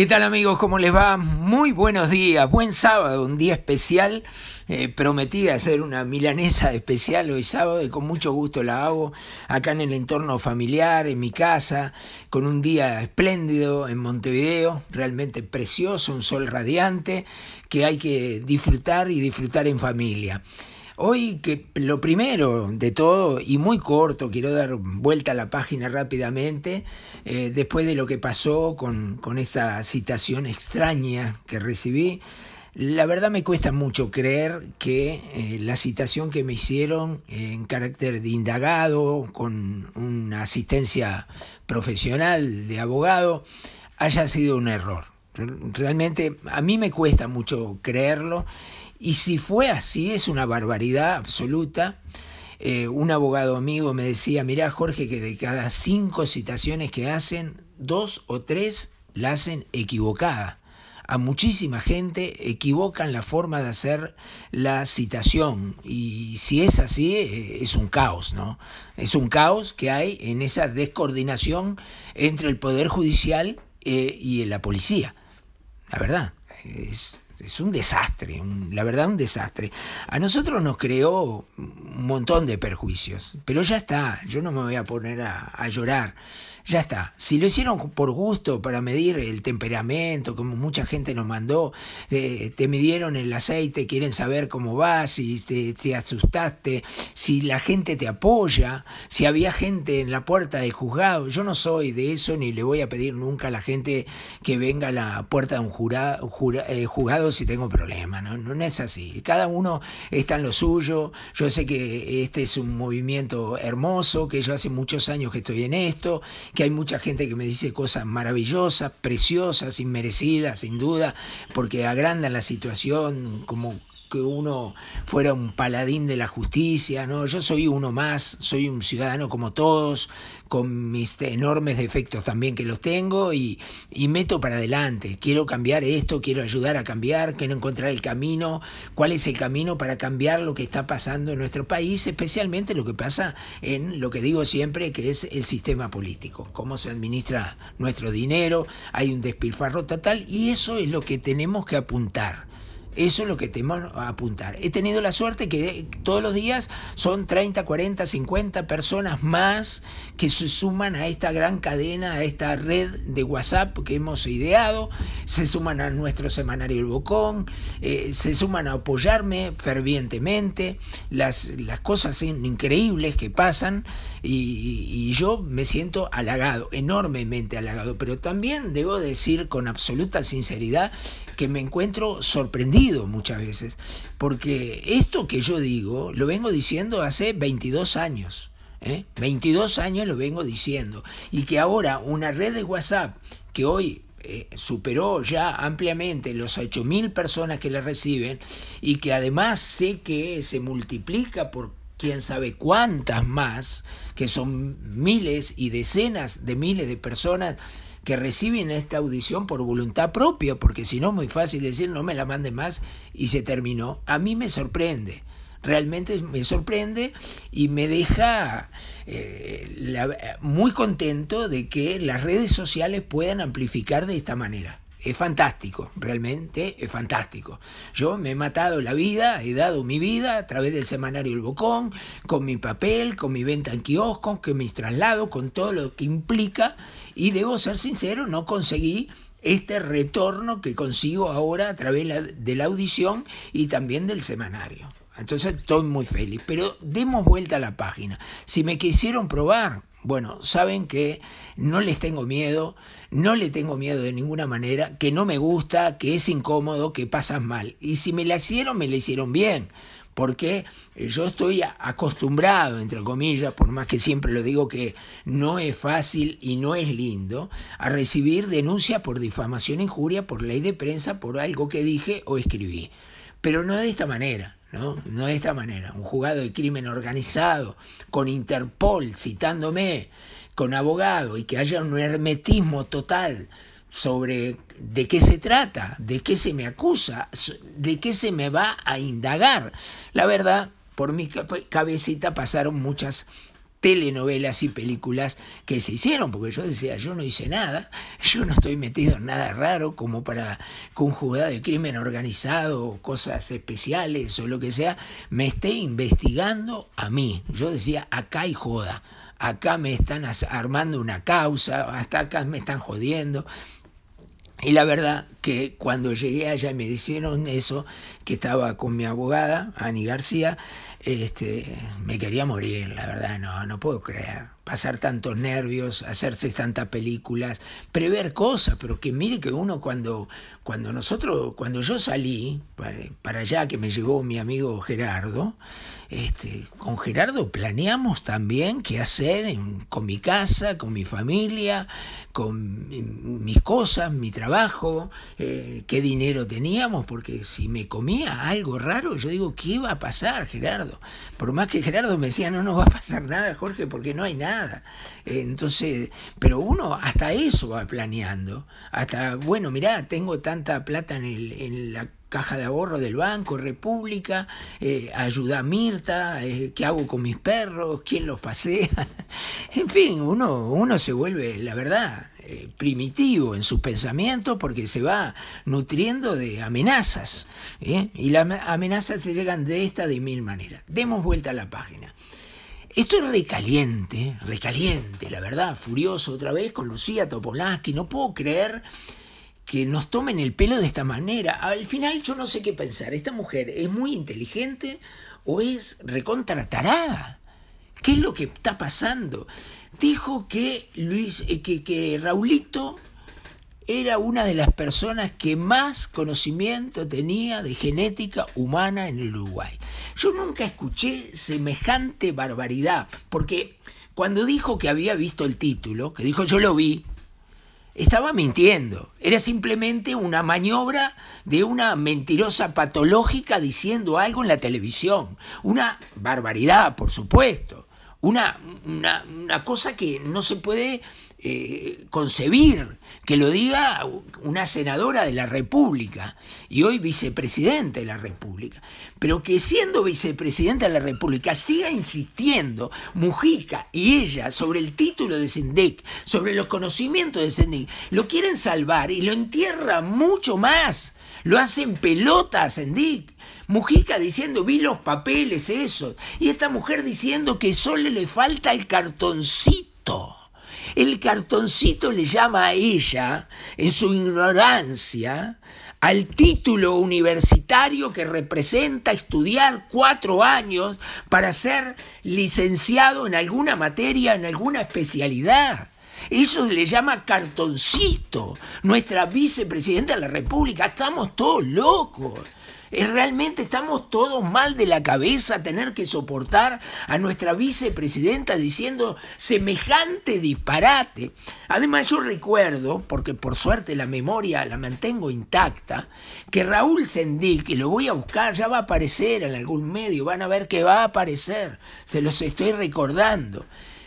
¿Qué tal amigos? ¿Cómo les va? Muy buenos días, buen sábado, un día especial. Eh, prometí hacer una milanesa especial hoy sábado y con mucho gusto la hago acá en el entorno familiar, en mi casa, con un día espléndido en Montevideo, realmente precioso, un sol radiante que hay que disfrutar y disfrutar en familia. Hoy que lo primero de todo, y muy corto, quiero dar vuelta a la página rápidamente, eh, después de lo que pasó con, esta citación extraña que recibí, la verdad me cuesta mucho creer que eh, la citación que me hicieron en carácter de indagado, con una asistencia profesional de abogado, haya sido un error. Realmente a mí me cuesta mucho creerlo y si fue así, es una barbaridad absoluta. Eh, un abogado amigo me decía, mirá Jorge, que de cada cinco citaciones que hacen, dos o tres la hacen equivocada. A muchísima gente equivocan la forma de hacer la citación y si es así eh, es un caos, ¿no? Es un caos que hay en esa descoordinación entre el Poder Judicial eh, y la policía. La verdad, es es un desastre, la verdad un desastre. A nosotros nos creó un montón de perjuicios, pero ya está, yo no me voy a poner a, a llorar ya está. Si lo hicieron por gusto, para medir el temperamento, como mucha gente nos mandó, eh, te, midieron el aceite, quieren saber cómo vas, si te, asustaste, si la gente te apoya, si había gente en la puerta del juzgado. Yo no soy de eso ni le voy a pedir nunca a la gente que venga a la puerta de un jurado, eh, juzgado si tengo problemas. no es así. Cada uno está en lo suyo. Yo sé que este es un movimiento hermoso, que yo hace muchos años que estoy en esto que hay mucha gente que me dice cosas maravillosas, preciosas, inmerecidas, sin duda, porque agrandan la situación como que uno fuera un paladín de la justicia, no, yo soy uno más, soy un ciudadano como todos, con mis enormes defectos también que los tengo y, y meto para adelante, quiero cambiar esto, quiero ayudar a cambiar, quiero encontrar el camino, cuál es el camino para cambiar lo que está pasando en nuestro país, especialmente lo que pasa en lo que digo siempre que es el sistema político, cómo se administra nuestro dinero, hay un despilfarro total y eso es lo que tenemos que apuntar. Eso es lo que tenemos a apuntar. He tenido la suerte que todos los días son 30, 40, 50 personas más que se suman a esta gran cadena, a esta red de WhatsApp que hemos ideado, se suman a nuestro semanario El Bocón, eh, se suman a apoyarme fervientemente, las, las cosas increíbles que pasan y yo me siento halagado, enormemente halagado, pero también debo decir con absoluta sinceridad que me encuentro sorprendido muchas veces, porque esto que yo digo lo vengo diciendo hace 22 años. 22 ¿eh? años lo vengo diciendo. Y que ahora una red de WhatsApp que hoy eh, superó ya ampliamente los 8.000 personas que la reciben y que además sé que se multiplica por quién sabe cuántas más, que son miles y decenas de miles de personas que reciben esta audición por voluntad propia, porque si no es muy fácil decir no me la mande más y se terminó. A mí me sorprende, realmente me sorprende y me deja eh, eh, muy contento de que las redes sociales puedan amplificar de esta manera es fantástico, realmente es fantástico. Yo me he matado la vida, he dado mi vida a través del semanario El Bocón, con mi papel, con mi venta en kioscos, con mis traslados, con todo lo que implica. Y debo ser sincero, no conseguí este retorno que consigo ahora a través de la audición y también del semanario. Entonces estoy muy feliz, pero demos vuelta a la página. Si me quisieron probar, bueno, saben que no les tengo miedo, no le tengo miedo de ninguna manera, que no me gusta, que es incómodo, que pasas mal. Y si me la hicieron, me la hicieron bien porque eh, yo estoy acostumbrado, entre comillas, por más que siempre lo digo que no es fácil y no es lindo, a recibir denuncias por difamación, injuria, por ley de prensa, por algo que dije o escribí. Pero no de esta manera, ¿no? No de esta manera. Un juzgado de crimen organizado, con Interpol citándome, con abogado y que haya un hermetismo total sobre de qué se trata, de qué se me acusa, de qué se me va a indagar. La verdad, por mi pues, cabecita pasaron muchas telenovelas y películas que se hicieron, porque yo decía, yo no hice nada, yo no estoy metido en nada raro como para que un juzgado de crimen organizado o cosas especiales o lo que sea me esté investigando a mí. Yo decía, acá hay joda acá me están armando una causa, hasta acá me están jodiendo. Y la verdad que cuando llegué allá me dijeron eso, que estaba con mi abogada, Ani García, este, me quería morir, la verdad, no, no puedo creer. Pasar tantos nervios, hacerse tantas películas, prever cosas, pero que mire que uno cuando, cuando nosotros, cuando yo salí para, allá que me llevó mi amigo Gerardo, este, con Gerardo planeamos también qué hacer con mi casa, con mi familia, con mis cosas, mi trabajo, eh, qué dinero teníamos, porque si me comía algo raro, yo digo, ¿qué va a pasar, Gerardo? Por más que Gerardo me decía, no, no va a pasar nada, Jorge, porque no hay nada. Eh, entonces, pero uno hasta eso va planeando, hasta, bueno, mirá, tengo tanta plata en, la caja de ahorro del banco, República, eh, ayuda a Mirta, qué hago con mis perros, quién los pasea. en fin, uno, uno se vuelve, la verdad, primitivo en sus pensamientos porque se va nutriendo de amenazas. ¿eh? Y las amenazas se llegan de esta de mil maneras. Demos vuelta a la página. Esto es recaliente, recaliente, la verdad, furioso otra vez con Lucía Topolansky. No puedo creer que nos tomen el pelo de esta manera. Al final yo no sé qué pensar. ¿Esta mujer es muy inteligente o es recontratarada? ¿Qué es lo que está pasando? dijo que, Luis, eh, que, Raulito era una de las personas que más conocimiento tenía de genética humana en el Uruguay. Yo nunca escuché semejante barbaridad, porque cuando dijo que había visto el título, que dijo yo lo vi, estaba mintiendo. Era simplemente una maniobra de una mentirosa patológica diciendo algo en la televisión. Una barbaridad, por supuesto una, cosa que no se puede eh, concebir, que lo diga una senadora de la República y hoy vicepresidente de la República, pero que siendo vicepresidente de la República siga insistiendo Mujica y ella sobre el título de Sendik, sobre los conocimientos de Sendik, lo quieren salvar y lo entierra mucho más lo hacen pelotas en Dick. Mujica diciendo, vi los papeles, eso. Y esta mujer diciendo que solo le falta el cartoncito. El cartoncito le llama a ella, en su ignorancia, al título universitario que representa estudiar cuatro años para ser licenciado en alguna materia, en alguna especialidad. Eso le llama cartoncito. Nuestra vicepresidenta de la República, estamos todos locos. Eh, realmente estamos todos mal de la cabeza tener que soportar a nuestra vicepresidenta diciendo semejante disparate. Además yo recuerdo, porque por suerte la memoria la mantengo intacta, que Raúl Sendí, que lo voy a buscar, ya va a aparecer en algún medio, van a ver que va a aparecer, se los estoy recordando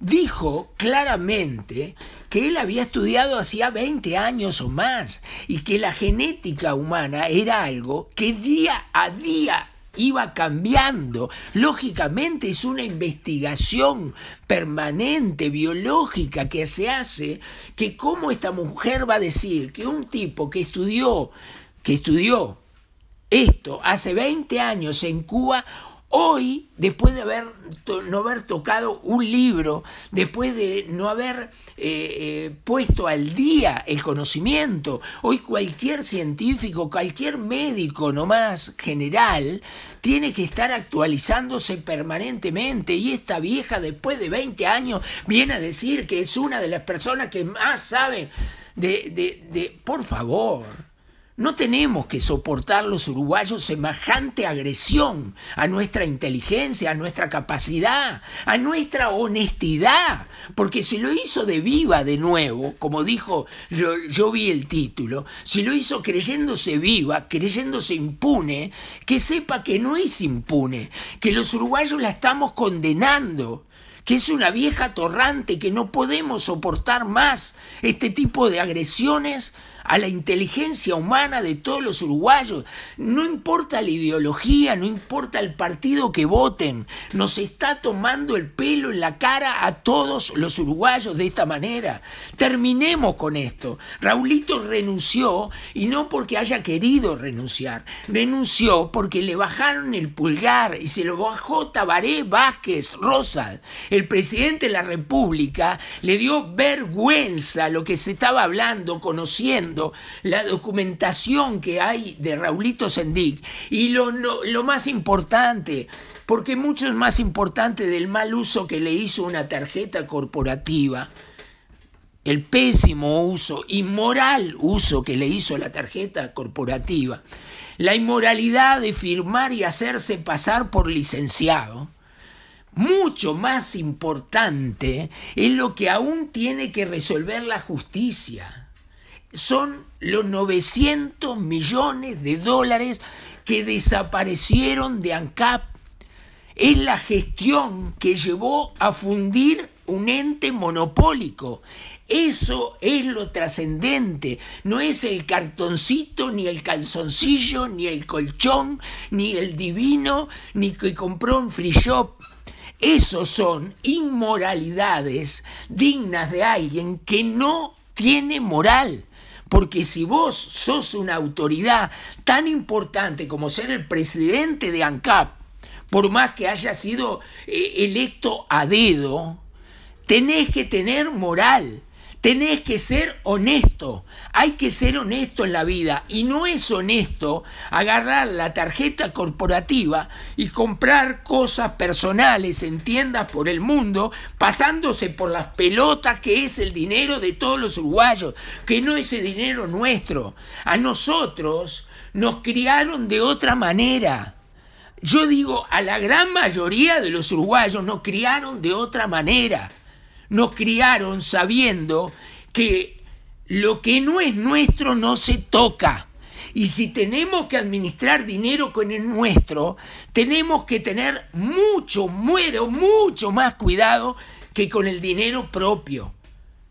dijo claramente que él había estudiado hacía 20 años o más y que la genética humana era algo que día a día iba cambiando. Lógicamente es una investigación permanente, biológica, que se hace, que cómo esta mujer va a decir que un tipo que estudió, que estudió esto hace 20 años en Cuba, Hoy, después de haber, no haber tocado un libro, después de no haber eh, eh, puesto al día el conocimiento, hoy cualquier científico, cualquier médico nomás general, tiene que estar actualizándose permanentemente. Y esta vieja, después de 20 años, viene a decir que es una de las personas que más sabe de, de por favor. No tenemos que soportar los uruguayos semejante agresión a nuestra inteligencia, a nuestra capacidad, a nuestra honestidad, porque si lo hizo de viva de nuevo, como dijo, yo, vi el título, si lo hizo creyéndose viva, creyéndose impune, que sepa que no es impune, que los uruguayos la estamos condenando, que es una vieja torrante, que no podemos soportar más este tipo de agresiones a la inteligencia humana de todos los uruguayos. No importa la ideología, no importa el partido que voten, nos está tomando el pelo en la cara a todos los uruguayos de esta manera. Terminemos con esto. Raulito renunció y no porque haya querido renunciar, renunció porque le bajaron el pulgar y se lo bajó Tabaré Vázquez Rosa. El presidente de la República le dio vergüenza lo que se estaba hablando, conociendo la documentación que hay de Raulito Sendic y lo, lo más importante, porque mucho es más importante del mal uso que le hizo una tarjeta corporativa, el pésimo uso, inmoral uso que le hizo la tarjeta corporativa, la inmoralidad de firmar y hacerse pasar por licenciado, mucho más importante es lo que aún tiene que resolver la justicia son los 900 millones de dólares que desaparecieron de ANCAP. Es la gestión que llevó a fundir un ente monopólico. Eso es lo trascendente, no es el cartoncito, ni el calzoncillo, ni el colchón, ni el divino, ni que compró un free shop. Esos son inmoralidades dignas de alguien que no tiene moral. Porque si vos sos una autoridad tan importante como ser el presidente de ANCAP, por más que haya sido eh, electo a dedo, tenés que tener moral Tenés que ser honesto, hay que ser honesto en la vida y no es honesto agarrar la tarjeta corporativa y comprar cosas personales en tiendas por el mundo pasándose por las pelotas que es el dinero de todos los uruguayos, que no es el dinero nuestro. A nosotros nos criaron de otra manera. Yo digo, a la gran mayoría de los uruguayos nos criaron de otra manera nos criaron sabiendo que lo que no es nuestro no se toca. Y si tenemos que administrar dinero con el nuestro, tenemos que tener mucho, muero, mucho más cuidado que con el dinero propio.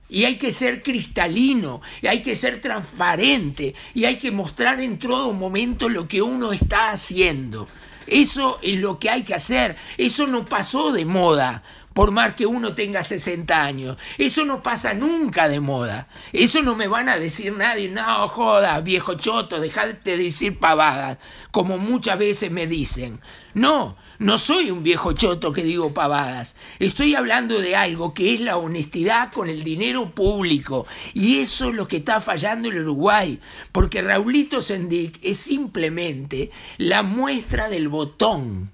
Y hay que ser cristalino, y hay que ser transparente, y hay que mostrar en todo momento lo que uno está haciendo. Eso es lo que hay que hacer. Eso no pasó de moda por más que uno tenga 60 años. Eso no pasa nunca de moda. Eso no me van a decir nadie, no joda viejo choto, dejate de decir pavadas, como muchas veces me dicen. No, no soy un viejo choto que digo pavadas. Estoy hablando de algo que es la honestidad con el dinero público. Y eso es lo que está fallando en Uruguay. Porque Raulito Sendic es simplemente la muestra del botón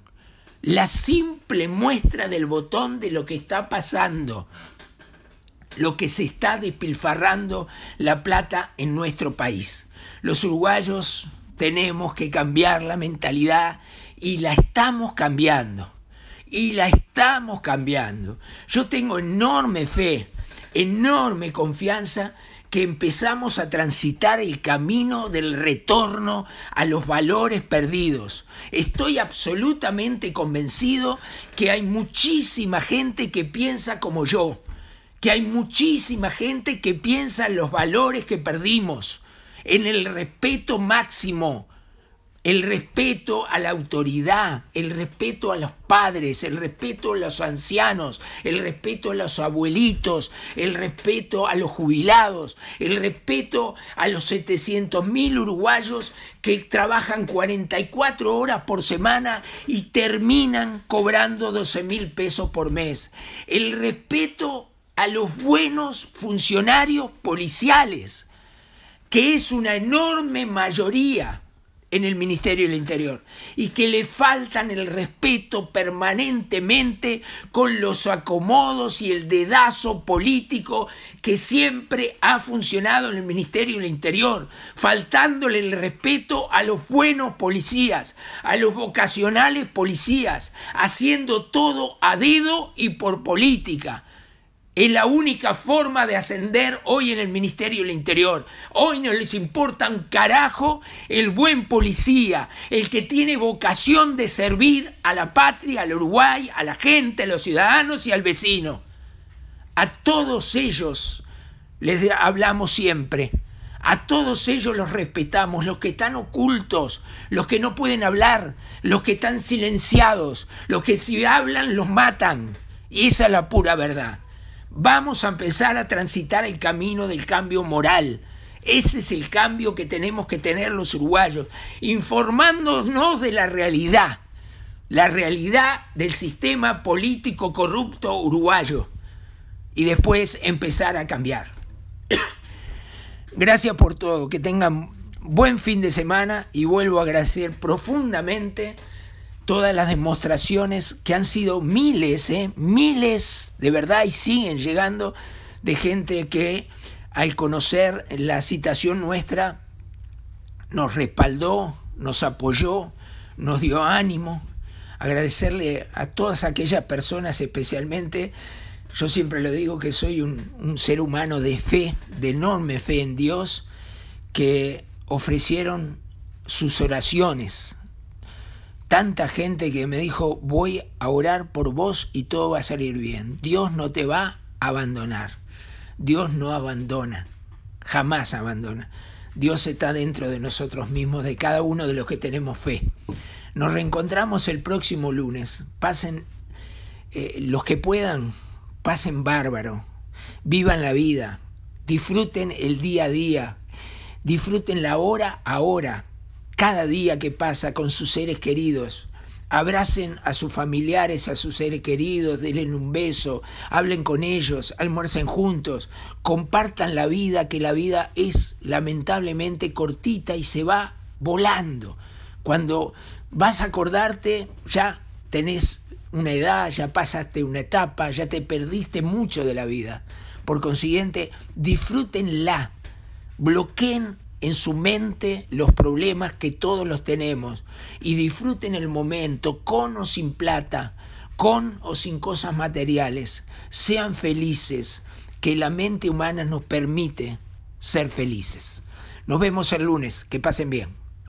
la simple muestra del botón de lo que está pasando, lo que se está despilfarrando la plata en nuestro país. Los uruguayos tenemos que cambiar la mentalidad y la estamos cambiando. Y la estamos cambiando. Yo tengo enorme fe, enorme confianza que empezamos a transitar el camino del retorno a los valores perdidos. Estoy absolutamente convencido que hay muchísima gente que piensa como yo, que hay muchísima gente que piensa en los valores que perdimos, en el respeto máximo, el respeto a la autoridad, el respeto a los padres, el respeto a los ancianos, el respeto a los abuelitos, el respeto a los jubilados, el respeto a los 700.000 uruguayos que trabajan 44 horas por semana y terminan cobrando 12.000 pesos por mes, el respeto a los buenos funcionarios policiales, que es una enorme mayoría en el Ministerio del Interior y que le faltan el respeto permanentemente con los acomodos y el dedazo político que siempre ha funcionado en el Ministerio del Interior, faltándole el respeto a los buenos policías, a los vocacionales policías, haciendo todo a dedo y por política. Es la única forma de ascender hoy en el Ministerio del Interior. Hoy no les importa un carajo el buen policía, el que tiene vocación de servir a la patria, al Uruguay, a la gente, a los ciudadanos y al vecino. A todos ellos les hablamos siempre. A todos ellos los respetamos, los que están ocultos, los que no pueden hablar, los que están silenciados, los que si hablan los matan. Y esa es la pura verdad vamos a empezar a transitar el camino del cambio moral. Ese es el cambio que tenemos que tener los uruguayos, informándonos de la realidad, la realidad del sistema político corrupto uruguayo y después empezar a cambiar. Gracias por todo, que tengan buen fin de semana y vuelvo a agradecer profundamente todas las demostraciones que han sido miles, ¿eh? miles de verdad y siguen llegando de gente que al conocer la citación nuestra nos respaldó, nos apoyó, nos dio ánimo. Agradecerle a todas aquellas personas especialmente. Yo siempre lo digo que soy un, un ser humano de fe, de enorme fe en Dios, que ofrecieron sus oraciones, tanta gente que me dijo, voy a orar por vos y todo va a salir bien. Dios no te va a abandonar. Dios no abandona, jamás abandona. Dios está dentro de nosotros mismos, de cada uno de los que tenemos fe. Nos reencontramos el próximo lunes. Pasen, eh, los que puedan, pasen bárbaro. Vivan la vida. Disfruten el día a día. Disfruten la hora a hora cada día que pasa con sus seres queridos. Abracen a sus familiares, a sus seres queridos, denle un beso, hablen con ellos, almuercen juntos, compartan la vida, que la vida es lamentablemente cortita y se va volando. Cuando vas a acordarte, ya tenés una edad, ya pasaste una etapa, ya te perdiste mucho de la vida. Por consiguiente, disfrútenla, bloqueen en su mente los problemas que todos los tenemos y disfruten el momento con o sin plata, con o sin cosas materiales. Sean felices, que la mente humana nos permite ser felices. Nos vemos el lunes, que pasen bien.